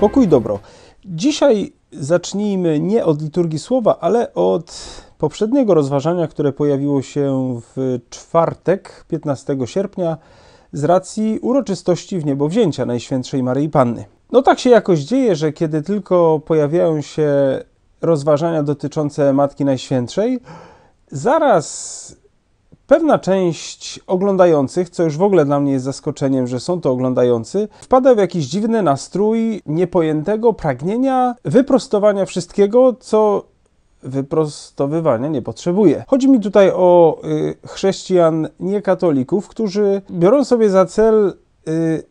Pokój dobro. Dzisiaj zacznijmy nie od liturgii słowa, ale od poprzedniego rozważania, które pojawiło się w czwartek, 15 sierpnia, z racji uroczystości w niebowzięcia Najświętszej Maryi Panny. No tak się jakoś dzieje, że kiedy tylko pojawiają się rozważania dotyczące Matki Najświętszej, zaraz Pewna część oglądających, co już w ogóle dla mnie jest zaskoczeniem, że są to oglądający, wpada w jakiś dziwny nastrój niepojętego pragnienia wyprostowania wszystkiego, co wyprostowywania nie potrzebuje. Chodzi mi tutaj o y, chrześcijan niekatolików, którzy biorą sobie za cel y,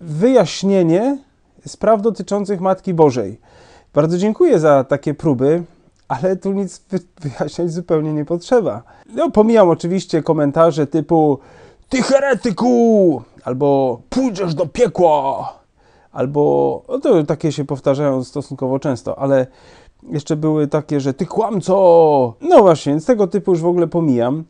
wyjaśnienie spraw dotyczących Matki Bożej. Bardzo dziękuję za takie próby ale tu nic wyjaśniać zupełnie nie potrzeba. No, pomijam oczywiście komentarze typu Ty heretyku! Albo pójdziesz do piekła! Albo, no to takie się powtarzają stosunkowo często, ale jeszcze były takie, że ty kłamco! No właśnie, więc tego typu już w ogóle pomijam.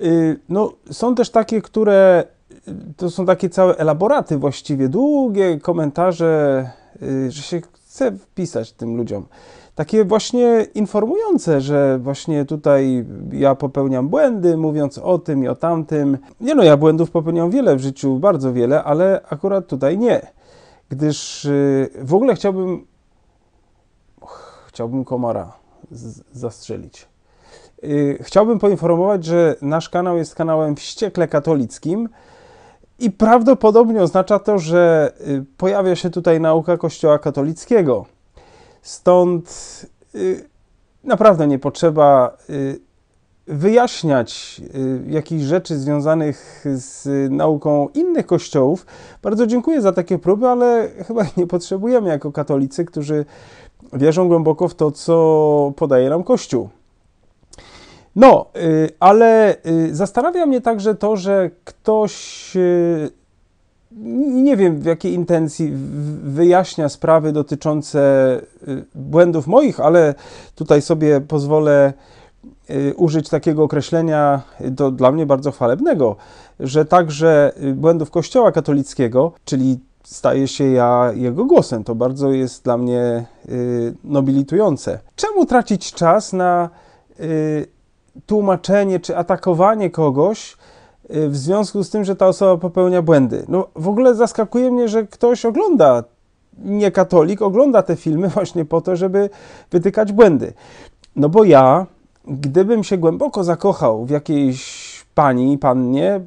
Y, no, są też takie, które y, to są takie całe elaboraty właściwie, długie komentarze, y, że się chce wpisać tym ludziom takie właśnie informujące, że właśnie tutaj ja popełniam błędy, mówiąc o tym i o tamtym. Nie no, ja błędów popełniam wiele w życiu, bardzo wiele, ale akurat tutaj nie. Gdyż y, w ogóle chciałbym. chciałbym komara zastrzelić. Y, chciałbym poinformować, że nasz kanał jest kanałem wściekle katolickim. I prawdopodobnie oznacza to, że y, pojawia się tutaj nauka Kościoła katolickiego. Stąd y, naprawdę nie potrzeba y, wyjaśniać y, jakichś rzeczy związanych z nauką innych kościołów. Bardzo dziękuję za takie próby, ale chyba nie potrzebujemy jako katolicy, którzy wierzą głęboko w to, co podaje nam Kościół. No, ale zastanawia mnie także to, że ktoś nie wiem w jakiej intencji wyjaśnia sprawy dotyczące y, błędów moich, ale tutaj sobie pozwolę y, użyć takiego określenia y, do, dla mnie bardzo chwalebnego, że także błędów Kościoła katolickiego, czyli staję się ja jego głosem. To bardzo jest dla mnie nobilitujące. Czemu tracić czas na tłumaczenie czy atakowanie kogoś, Y, w związku z tym, że ta osoba popełnia błędy. No w ogóle zaskakuje mnie, że ktoś ogląda, nie katolik, ogląda te filmy właśnie po to, żeby wytykać błędy. No bo ja, gdybym się głęboko zakochał w jakiejś pani, pannie, e,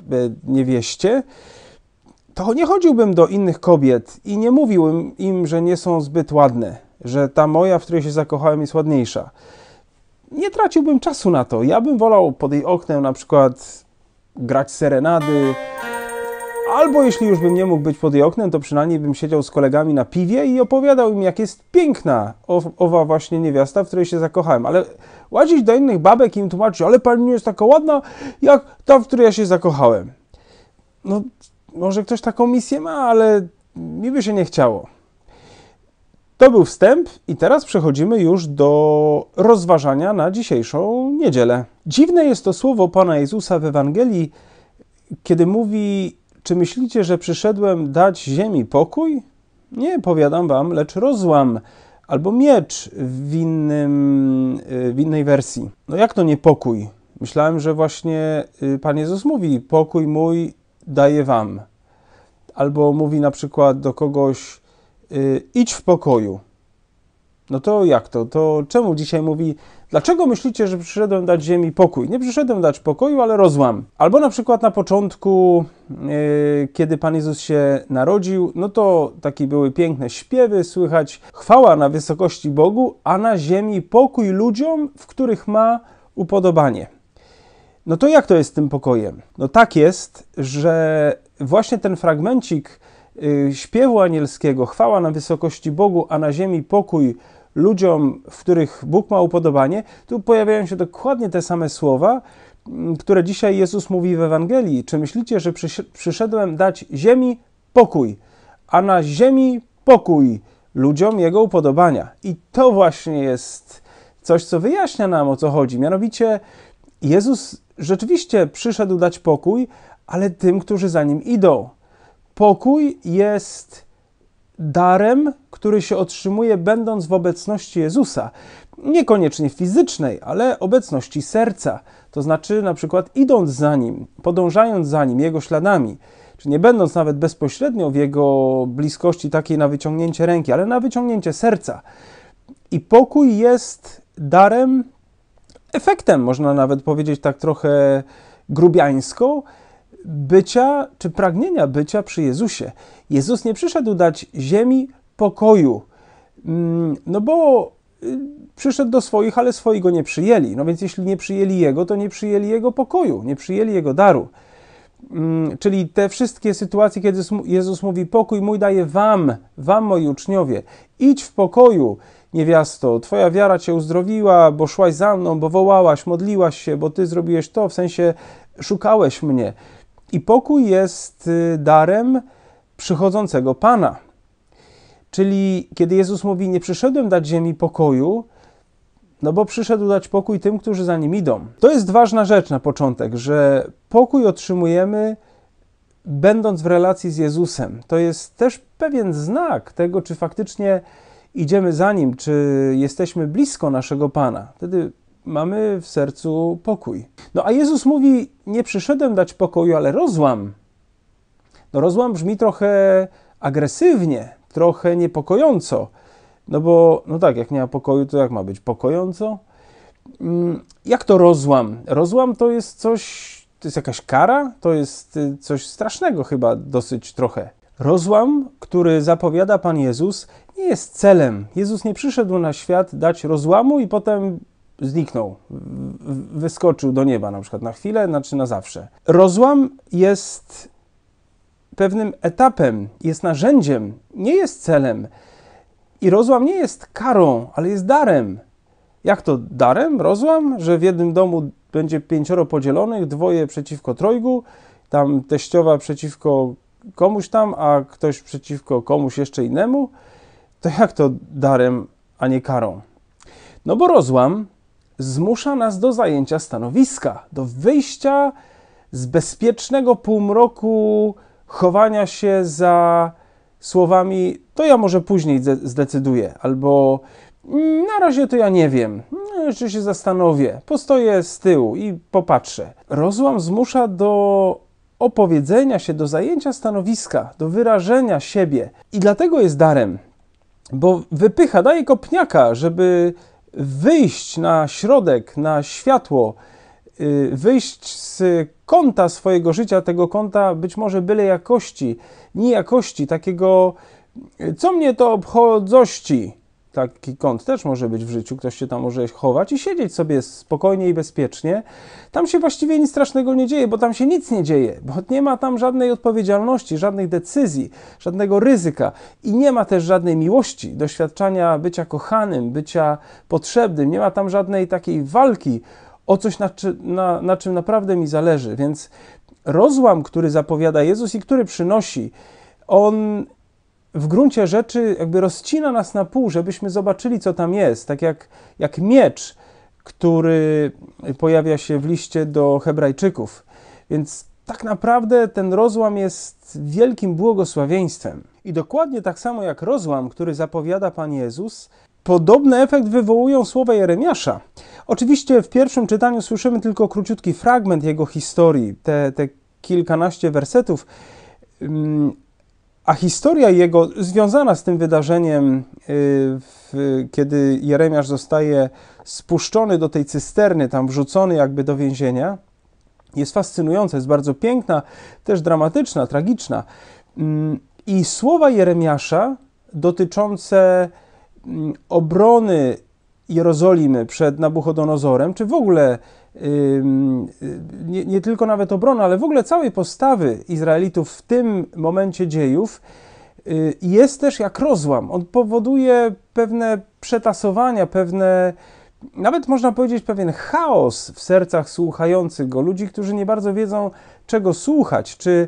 niewieście, to nie chodziłbym do innych kobiet i nie mówiłbym im, że nie są zbyt ładne, że ta moja, w której się zakochałem, jest ładniejsza. Nie traciłbym czasu na to. Ja bym wolał pod jej oknem na przykład grać serenady. Albo jeśli już bym nie mógł być pod jej oknem, to przynajmniej bym siedział z kolegami na piwie i opowiadał im, jak jest piękna owa właśnie niewiasta, w której się zakochałem. Ale łazić do innych babek i im tłumaczyć, ale pani nie jest taka ładna, jak ta, w której ja się zakochałem. No, może ktoś taką misję ma, ale mi by się nie chciało. To był wstęp i teraz przechodzimy już do rozważania na dzisiejszą niedzielę. Dziwne jest to słowo Pana Jezusa w Ewangelii, kiedy mówi: Czy myślicie, że przyszedłem dać ziemi pokój? Nie, powiadam wam, lecz rozłam albo miecz w, innym, y, w innej wersji. No jak to nie pokój? Myślałem, że właśnie y, Pan Jezus mówi: Pokój mój daję wam. Albo mówi na przykład do kogoś: y, Idź w pokoju. No to jak to? To czemu dzisiaj mówi, dlaczego myślicie, że przyszedłem dać ziemi pokój? Nie przyszedłem dać pokoju, ale rozłam. Albo na przykład na początku, yy, kiedy Pan Jezus się narodził, no to takie były piękne śpiewy, słychać chwała na wysokości Bogu, a na ziemi pokój ludziom, w których ma upodobanie. No to jak to jest z tym pokojem? No tak jest, że właśnie ten fragmencik, e, śpiewu anielskiego, chwała na wysokości Bogu, a na ziemi pokój ludziom, w których Bóg ma upodobanie, tu pojawiają się dokładnie te same słowa, mm, które dzisiaj Jezus mówi w Ewangelii. Czy myślicie, że przyszedłem dać ziemi pokój, a na ziemi pokój ludziom jego upodobania? I to właśnie jest coś, co wyjaśnia nam o co chodzi. Mianowicie Jezus rzeczywiście przyszedł dać pokój, ale tym, którzy za nim idą. Pokój jest darem, który się otrzymuje będąc w obecności Jezusa. Niekoniecznie fizycznej, ale obecności serca. To znaczy, na przykład, idąc za nim, podążając za nim, jego śladami, czy nie będąc nawet bezpośrednio w jego bliskości takiej na wyciągnięcie ręki, ale na wyciągnięcie serca. I pokój jest darem, efektem, można nawet powiedzieć tak trochę grubiańsko, bycia czy pragnienia bycia przy Jezusie. Jezus nie przyszedł dać ziemi pokoju, mm, no bo y, przyszedł do swoich, ale swojego nie przyjęli. No więc jeśli nie przyjęli Jego, to nie przyjęli Jego pokoju, nie przyjęli Jego daru. Mm, czyli te wszystkie sytuacje, kiedy Jezus mówi: Pokój mój daję Wam, Wam, moi uczniowie, idź w pokoju, niewiasto, Twoja wiara Cię uzdrowiła, bo szłaś za mną, bo wołałaś, modliłaś się, bo Ty zrobiłeś to, w sensie szukałeś mnie. I pokój jest y, darem przychodzącego Pana. Czyli kiedy Jezus mówi: Nie przyszedłem dać ziemi pokoju, no bo przyszedł dać pokój tym, którzy za nim idą. To jest ważna rzecz na początek, że pokój otrzymujemy będąc w relacji z Jezusem. To jest też pewien znak tego, czy faktycznie idziemy za nim, czy jesteśmy blisko naszego Pana. Wtedy mamy w sercu pokój. No a Jezus mówi: Nie przyszedłem dać pokoju, ale rozłam. No rozłam brzmi trochę agresywnie, trochę niepokojąco. No bo, no tak, jak nie ma pokoju, to jak ma być pokojąco? Mm, jak to rozłam? Rozłam to jest coś, to jest jakaś kara, to jest y, coś strasznego chyba dosyć trochę. Rozłam, który zapowiada Pan Jezus, nie jest celem. Jezus nie przyszedł na świat dać rozłamu i potem zniknął, wyskoczył do nieba na przykład na chwilę, znaczy na zawsze. Rozłam jest pewnym etapem, jest narzędziem, nie jest celem. I rozłam nie jest karą, ale jest darem. Jak to darem? Rozłam, że w jednym domu będzie pięcioro podzielonych, dwoje przeciwko trojgu, tam teściowa przeciwko komuś tam, a ktoś przeciwko komuś jeszcze innemu. To jak to darem, a nie karą? No bo rozłam zmusza nas do zajęcia stanowiska, do wyjścia z bezpiecznego półmroku chowania się za słowami to ja może później zdecyduję, albo na razie to ja nie wiem, jeszcze się zastanowię, postoję z tyłu i popatrzę. Rozłam zmusza do opowiedzenia się, do zajęcia stanowiska, do wyrażenia siebie i dlatego jest darem, bo wypycha, daje kopniaka, żeby wyjść na środek, na światło, y, wyjść z kąta swojego życia, tego kąta być może byle jakości, niejakości, takiego y, co mnie to obchodzości, taki kąt też może być w życiu, ktoś się tam może chować i siedzieć sobie spokojnie i bezpiecznie. Tam się właściwie nic strasznego nie dzieje, bo tam się nic nie dzieje, bo nie ma tam żadnej odpowiedzialności, żadnych decyzji, żadnego ryzyka i nie ma też żadnej miłości, doświadczania bycia kochanym, bycia potrzebnym, nie ma tam żadnej takiej walki o coś, na, czy, na, na czym naprawdę mi zależy. Więc rozłam, który zapowiada Jezus i który przynosi, on w gruncie rzeczy jakby rozcina nas na pół, żebyśmy zobaczyli, co tam jest. Tak jak, jak miecz, który pojawia się w liście do Hebrajczyków. Więc tak naprawdę ten rozłam jest wielkim błogosławieństwem. I dokładnie tak samo jak rozłam, który zapowiada Pan Jezus, podobny efekt wywołują słowa Jeremiasza. Oczywiście w pierwszym czytaniu słyszymy tylko króciutki fragment jego historii, te, te kilkanaście wersetów mm, a historia jego związana z tym wydarzeniem, y, w, kiedy Jeremiasz zostaje spuszczony do tej cysterny, tam wrzucony jakby do więzienia, jest fascynująca, jest bardzo piękna, też dramatyczna, tragiczna. Mm, I słowa Jeremiasza dotyczące mm, obrony Jerozolimy przed Nabuchodonozorem, czy w ogóle nie, nie, tylko nawet obrony, ale w ogóle całej postawy Izraelitów w tym momencie dziejów y, jest też jak rozłam. On powoduje pewne przetasowania, pewne, nawet można powiedzieć, pewien chaos w sercach słuchających go, ludzi, którzy nie bardzo wiedzą, czego słuchać, czy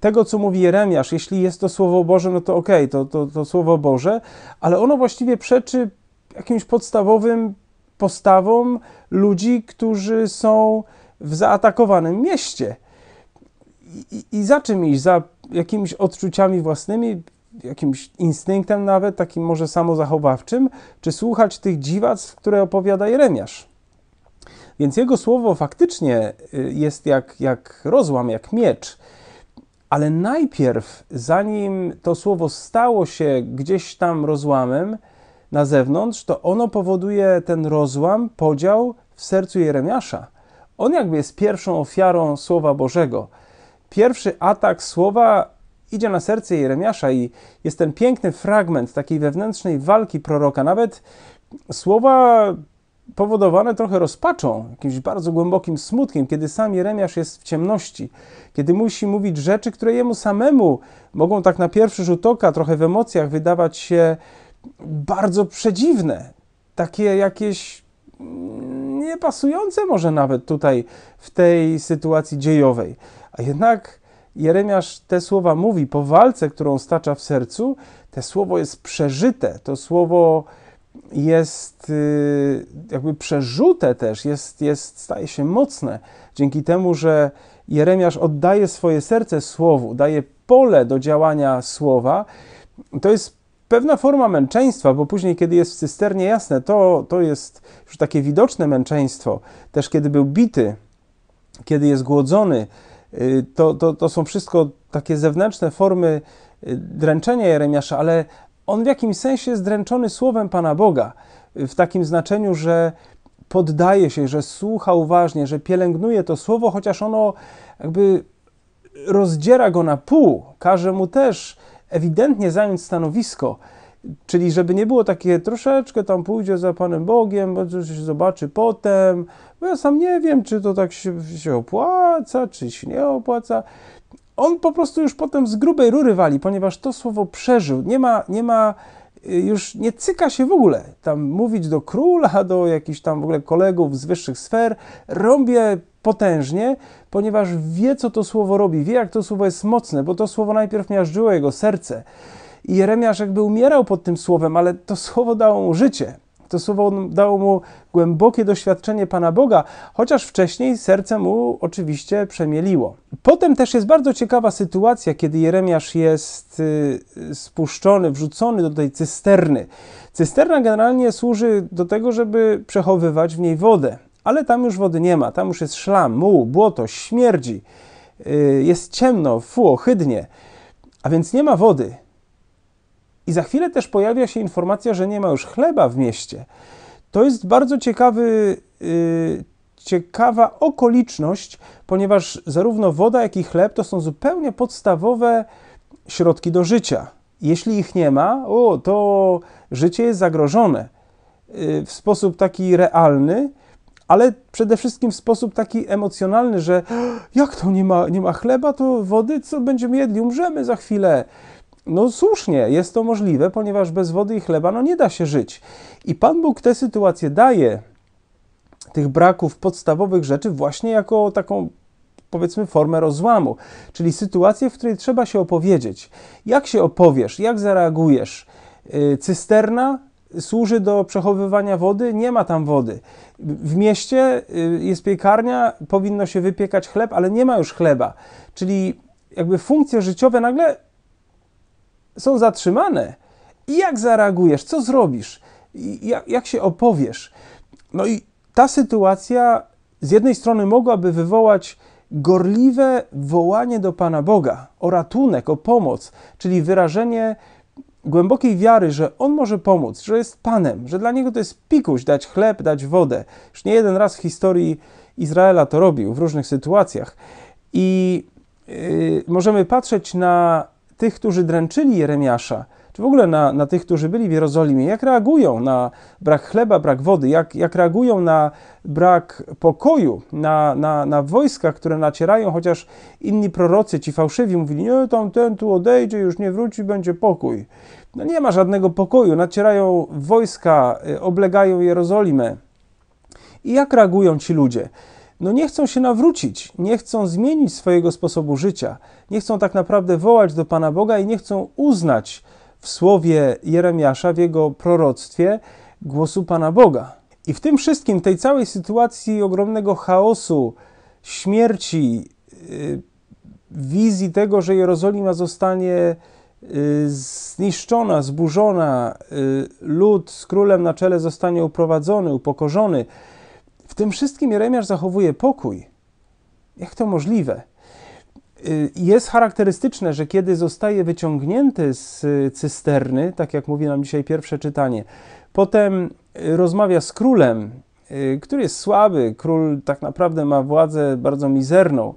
tego, co mówi Jeremiasz, jeśli jest to Słowo Boże, no to okej, okay, to, to, to Słowo Boże, ale ono właściwie przeczy jakimś podstawowym postawą ludzi, którzy są w zaatakowanym mieście. I, i za czym iść? Za jakimiś odczuciami własnymi, jakimś instynktem nawet, takim może samozachowawczym, czy słuchać tych dziwactw, które opowiada Jeremiasz. Więc jego słowo faktycznie y, jest jak, jak rozłam, jak miecz. Ale najpierw, zanim to słowo stało się gdzieś tam rozłamem, na zewnątrz, to ono powoduje ten rozłam, podział w sercu Jeremiasza. On jakby jest pierwszą ofiarą Słowa Bożego. Pierwszy atak Słowa idzie na serce Jeremiasza i jest ten piękny fragment takiej wewnętrznej walki proroka. Nawet słowa powodowane trochę rozpaczą, jakimś bardzo głębokim smutkiem, kiedy sam Jeremiasz jest w ciemności, kiedy musi mówić rzeczy, które jemu samemu mogą tak na pierwszy rzut oka, trochę w emocjach wydawać się bardzo przedziwne, takie jakieś mm, niepasujące może nawet tutaj w tej sytuacji dziejowej. A jednak Jeremiasz te słowa mówi po walce, którą stacza w sercu, te słowo jest przeżyte, to słowo jest y, jakby przerzute też, jest, jest, staje się mocne dzięki temu, że Jeremiasz oddaje swoje serce słowu, daje pole do działania słowa. To jest pewna forma męczeństwa, bo później, kiedy jest w cysternie, jasne, to, to jest już takie widoczne męczeństwo. Też kiedy był bity, kiedy jest głodzony, y, to, to, to są wszystko takie zewnętrzne formy y, dręczenia Jeremiasza, ale on w jakimś sensie jest dręczony słowem Pana Boga, y, w takim znaczeniu, że poddaje się, że słucha uważnie, że pielęgnuje to słowo, chociaż ono jakby rozdziera go na pół, każe mu też ewidentnie zająć stanowisko, Czyli żeby nie było takie troszeczkę tam pójdzie za Panem Bogiem, bo coś się zobaczy potem, bo ja sam nie wiem, czy to tak się, się opłaca, czy się nie opłaca. On po prostu już potem z grubej rury wali, ponieważ to słowo przeżył. Nie ma, nie ma, y, już nie cyka się w ogóle tam mówić do króla, do jakichś tam w ogóle kolegów z wyższych sfer. Rąbie potężnie, ponieważ wie, co to słowo robi, wie, jak to słowo jest mocne, bo to słowo najpierw miażdżyło jego serce. I Jeremiasz jakby umierał pod tym słowem, ale to słowo dało mu życie. To słowo dało mu głębokie doświadczenie Pana Boga, chociaż wcześniej serce mu oczywiście przemieliło. Potem też jest bardzo ciekawa sytuacja, kiedy Jeremiasz jest y, spuszczony, wrzucony do tej cysterny. Cysterna generalnie służy do tego, żeby przechowywać w niej wodę ale tam już wody nie ma, tam już jest szlam, muł, błoto, śmierdzi, y, jest ciemno, fu, ohydnie, a więc nie ma wody. I za chwilę też pojawia się informacja, że nie ma już chleba w mieście. To jest bardzo ciekawy, yy, ciekawa okoliczność, ponieważ zarówno woda, jak i chleb to są zupełnie podstawowe środki do życia. Jeśli ich nie ma, o, to życie jest zagrożone y, w sposób taki realny, ale przede wszystkim w sposób taki emocjonalny, że jak to nie ma, nie ma chleba, to wody, co będziemy jedli, umrzemy za chwilę. No słusznie, jest to możliwe, ponieważ bez wody i chleba no nie da się żyć. I Pan Bóg te sytuacje daje, tych braków podstawowych rzeczy, właśnie jako taką powiedzmy formę rozłamu, czyli sytuację, w której trzeba się opowiedzieć. Jak się opowiesz, jak zareagujesz? Y, cysterna służy do przechowywania wody, nie ma tam wody. W mieście y, jest piekarnia, powinno się wypiekać chleb, ale nie ma już chleba. Czyli jakby funkcje życiowe nagle są zatrzymane. I jak zareagujesz? Co zrobisz? Jak, jak się opowiesz? No i ta sytuacja z jednej strony mogłaby wywołać gorliwe wołanie do Pana Boga o ratunek, o pomoc, czyli wyrażenie głębokiej wiary, że On może pomóc, że jest Panem, że dla Niego to jest pikuś dać chleb, dać wodę. Już nie jeden raz w historii Izraela to robił w różnych sytuacjach. I yy, możemy patrzeć na tych, którzy dręczyli Jeremiasza, czy w ogóle na, na tych, którzy byli w Jerozolimie, jak reagują na brak chleba, brak wody, jak, jak reagują na brak pokoju, na, na, na wojska, które nacierają, chociaż inni prorocy, ci fałszywi, mówili, nie, tam ten tu odejdzie, już nie wróci, będzie pokój. No nie ma żadnego pokoju, nacierają wojska, y, oblegają Jerozolimę. I jak reagują ci ludzie? no nie chcą się nawrócić, nie chcą zmienić swojego sposobu życia, nie chcą tak naprawdę wołać do Pana Boga i nie chcą uznać w słowie Jeremiasza, w jego proroctwie głosu Pana Boga. I w tym wszystkim, tej całej sytuacji ogromnego chaosu, śmierci, y, wizji tego, że Jerozolima zostanie y, zniszczona, zburzona, y, lud z królem na czele zostanie uprowadzony, upokorzony. W tym wszystkim Jeremiasz zachowuje pokój. Jak to możliwe? Y, jest charakterystyczne, że kiedy zostaje wyciągnięty z y, cysterny, tak jak mówi nam dzisiaj pierwsze czytanie, potem y, rozmawia z królem, który jest słaby. Król tak naprawdę ma władzę bardzo mizerną.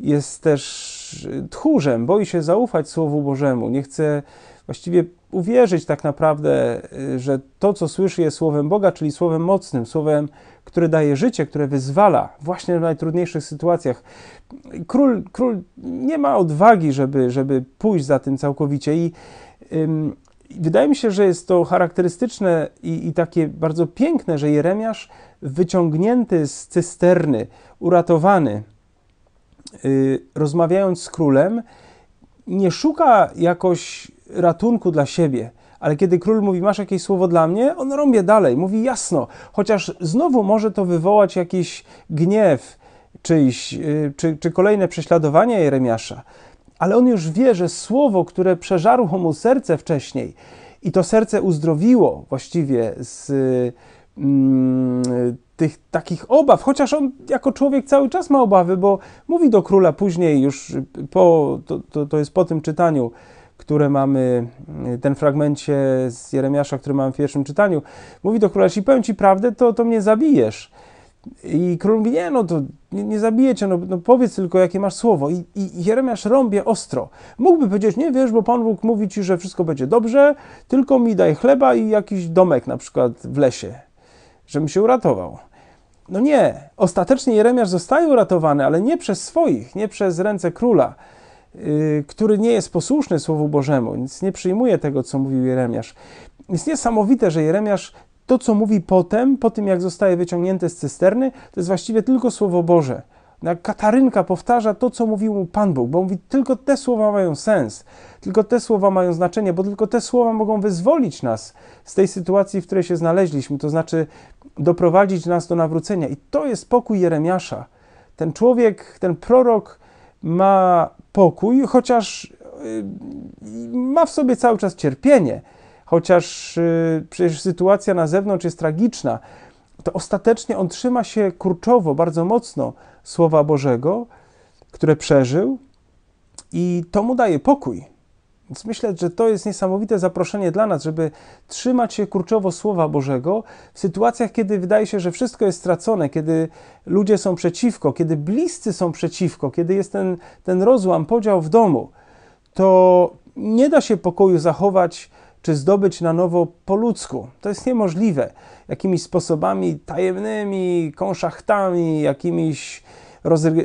Jest też tchórzem, boi się zaufać Słowu Bożemu, nie chce właściwie uwierzyć tak naprawdę, że to, co słyszy, jest Słowem Boga, czyli Słowem mocnym, Słowem które daje życie, które wyzwala właśnie w najtrudniejszych sytuacjach. Król, król nie ma odwagi, żeby, żeby pójść za tym całkowicie i ym, wydaje mi się, że jest to charakterystyczne i, i, takie bardzo piękne, że Jeremiasz wyciągnięty z cysterny, uratowany, yy, rozmawiając z królem, nie szuka jakoś ratunku dla siebie. Ale kiedy król mówi, masz jakieś słowo dla mnie, on rąbie dalej, mówi jasno, chociaż znowu może to wywołać jakiś gniew czyjś, y, czy, czy kolejne prześladowanie Jeremiasza. Ale on już wie, że słowo, które przeżarło mu serce wcześniej i to serce uzdrowiło właściwie z mm, tych takich obaw, chociaż on jako człowiek cały czas ma obawy, bo mówi do króla później, już po, to, to, to jest po tym czytaniu, które mamy, ten fragmencie z Jeremiasza, który mamy w pierwszym czytaniu, mówi do króla, jeśli powiem ci prawdę, to, to mnie zabijesz. I król mówi, nie, no to nie, nie zabijecie, no, no, powiedz tylko, jakie masz słowo. I, I Jeremiasz rąbie ostro. Mógłby powiedzieć, nie wiesz, bo Pan Bóg mówi ci, że wszystko będzie dobrze, tylko mi daj chleba i jakiś domek na przykład w lesie, żebym się uratował. No nie, ostatecznie Jeremiasz zostaje uratowany, ale nie przez swoich, nie przez ręce króla, Y, który nie jest posłuszny Słowu Bożemu, więc nie przyjmuje tego, co mówił Jeremiasz. Jest niesamowite, że Jeremiasz to, co mówi potem, po tym jak zostaje wyciągnięty z cysterny, to jest właściwie tylko Słowo Boże. Katarynka powtarza to, co mówił mu Pan Bóg, bo mówi, tylko te słowa mają sens, tylko te słowa mają znaczenie, bo tylko te słowa mogą wyzwolić nas z tej sytuacji, w której się znaleźliśmy, to znaczy doprowadzić nas do nawrócenia. I to jest pokój Jeremiasza. Ten człowiek, ten prorok ma pokój, chociaż y, ma w sobie cały czas cierpienie, chociaż y, przecież sytuacja na zewnątrz jest tragiczna, to ostatecznie on trzyma się kurczowo, bardzo mocno Słowa Bożego, które przeżył, i to mu daje pokój. Więc myślę, że to jest niesamowite zaproszenie dla nas, żeby trzymać się kurczowo Słowa Bożego w sytuacjach, kiedy wydaje się, że wszystko jest stracone, kiedy ludzie są przeciwko, kiedy bliscy są przeciwko, kiedy jest ten, ten rozłam, podział w domu, to nie da się pokoju zachować czy zdobyć na nowo po ludzku. To jest niemożliwe. Jakimiś sposobami tajemnymi, konszachtami, jakimiś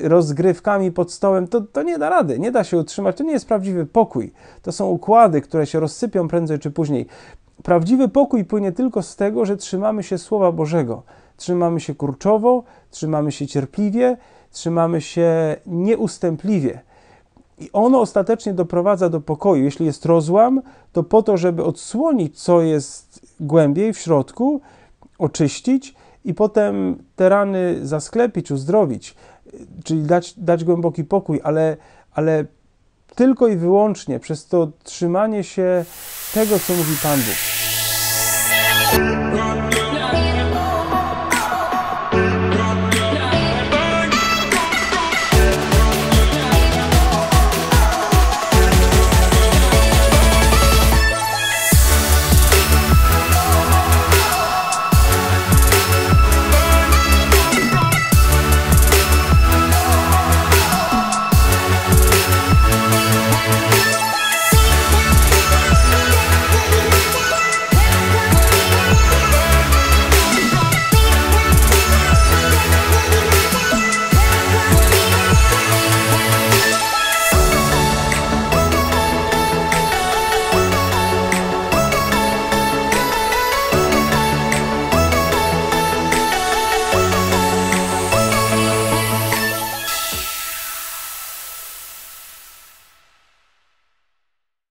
rozgrywkami pod stołem, to, to nie da rady, nie da się utrzymać, to nie jest prawdziwy pokój. To są układy, które się rozsypią prędzej czy później. Prawdziwy pokój płynie tylko z tego, że trzymamy się Słowa Bożego. Trzymamy się kurczowo, trzymamy się cierpliwie, trzymamy się nieustępliwie. I ono ostatecznie doprowadza do pokoju. Jeśli jest rozłam, to po to, żeby odsłonić, co jest głębiej w środku, oczyścić i potem te rany zasklepić, uzdrowić czyli dać, dać głęboki pokój, ale, ale tylko i wyłącznie przez to trzymanie się tego, co mówi Pan Bóg.